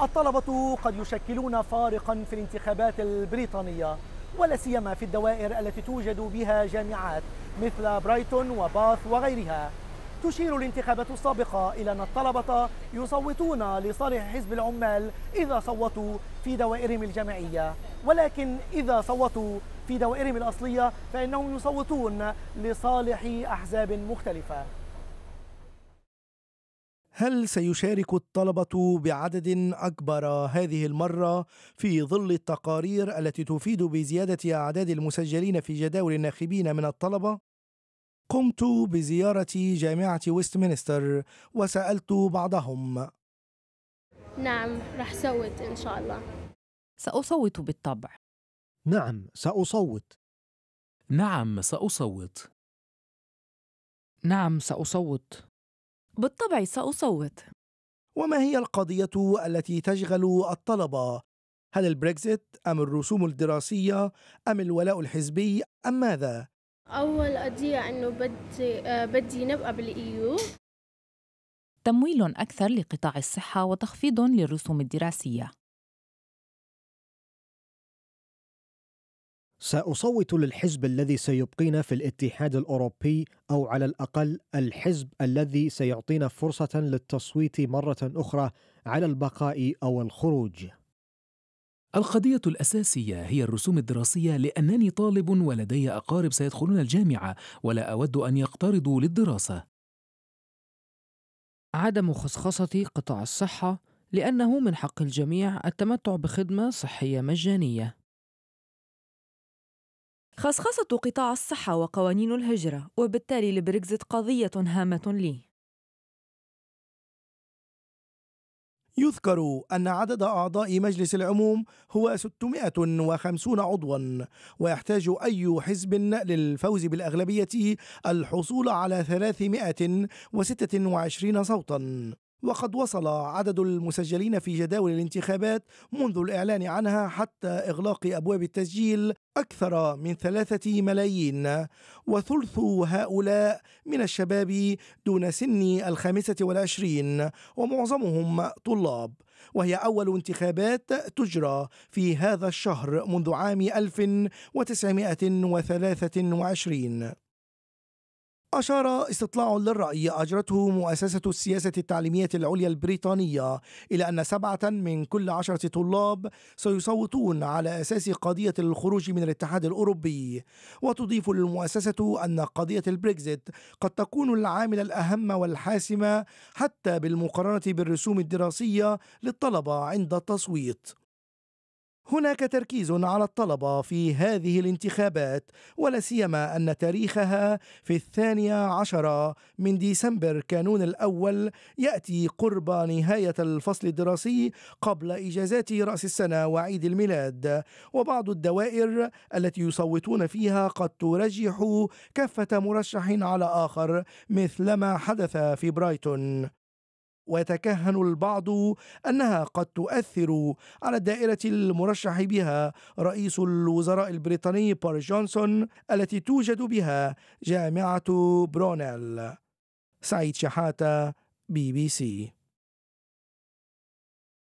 الطلبة قد يشكلون فارقا في الانتخابات البريطانية ولا سيما في الدوائر التي توجد بها جامعات مثل برايتون وباث وغيرها تشير الانتخابات السابقة إلى أن الطلبة يصوتون لصالح حزب العمال إذا صوتوا في دوائرهم الجامعية ولكن إذا صوتوا في دوائرهم الأصلية فإنهم يصوتون لصالح أحزاب مختلفة هل سيشارك الطلبة بعدد أكبر هذه المرة في ظل التقارير التي تفيد بزيادة أعداد المسجلين في جداول الناخبين من الطلبة؟ قمت بزيارة جامعة ويستمنستر وسألت بعضهم نعم رح صوت إن شاء الله سأصوت بالطبع نعم سأصوت نعم سأصوت نعم سأصوت بالطبع سأصوت وما هي القضية التي تشغل الطلبة؟ هل البريكزيت أم الرسوم الدراسية أم الولاء الحزبي أم ماذا؟ أول قضية أنه بدي آه، بدي نبقى بالإيو تمويل أكثر لقطاع الصحة وتخفيض للرسوم الدراسية ساصوت للحزب الذي سيبقينا في الاتحاد الاوروبي او على الاقل الحزب الذي سيعطينا فرصه للتصويت مره اخرى على البقاء او الخروج القضية الأساسية هي الرسوم الدراسية لأنني طالب ولدي أقارب سيدخلون الجامعة ولا أود أن يقترضوا للدراسة. عدم خصخصة قطاع الصحة لأنه من حق الجميع التمتع بخدمة صحية مجانية. خصخصة قطاع الصحة وقوانين الهجرة وبالتالي البريكزت قضية هامة لي يذكر أن عدد أعضاء مجلس العموم هو 650 عضوا ويحتاج أي حزب للفوز بالأغلبية الحصول على 326 صوتا وقد وصل عدد المسجلين في جداول الانتخابات منذ الإعلان عنها حتى إغلاق أبواب التسجيل أكثر من ثلاثة ملايين وثلث هؤلاء من الشباب دون سن الخامسة والعشرين ومعظمهم طلاب وهي أول انتخابات تجرى في هذا الشهر منذ عام 1923 أشار استطلاع للرأي أجرته مؤسسة السياسة التعليمية العليا البريطانية إلى أن سبعة من كل عشرة طلاب سيصوتون على أساس قضية الخروج من الاتحاد الأوروبي وتضيف المؤسسة أن قضية البريكزيت قد تكون العامل الأهم والحاسم حتى بالمقارنة بالرسوم الدراسية للطلبة عند التصويت هناك تركيز على الطلبة في هذه الانتخابات ولا سيما أن تاريخها في الثانية عشرة من ديسمبر كانون الأول يأتي قرب نهاية الفصل الدراسي قبل إجازات رأس السنة وعيد الميلاد وبعض الدوائر التي يصوتون فيها قد ترجح كفة مرشح على آخر مثلما حدث في برايتون ويتكهن البعض انها قد تؤثر على الدائره المرشح بها رئيس الوزراء البريطاني بار جونسون التي توجد بها جامعه برونيل سعيد شحاته بي بي سي